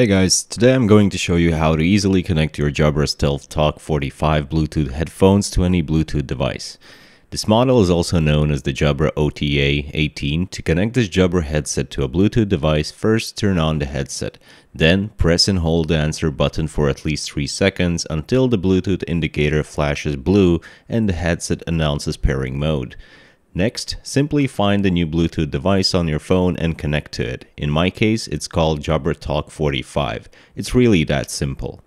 Hey guys, today I'm going to show you how to easily connect your Jabra Stealth Talk 45 Bluetooth headphones to any Bluetooth device. This model is also known as the Jabra OTA 18. To connect this Jabra headset to a Bluetooth device, first turn on the headset. Then press and hold the answer button for at least 3 seconds until the Bluetooth indicator flashes blue and the headset announces pairing mode. Next, simply find the new Bluetooth device on your phone and connect to it. In my case, it's called Jabber Talk 45. It's really that simple.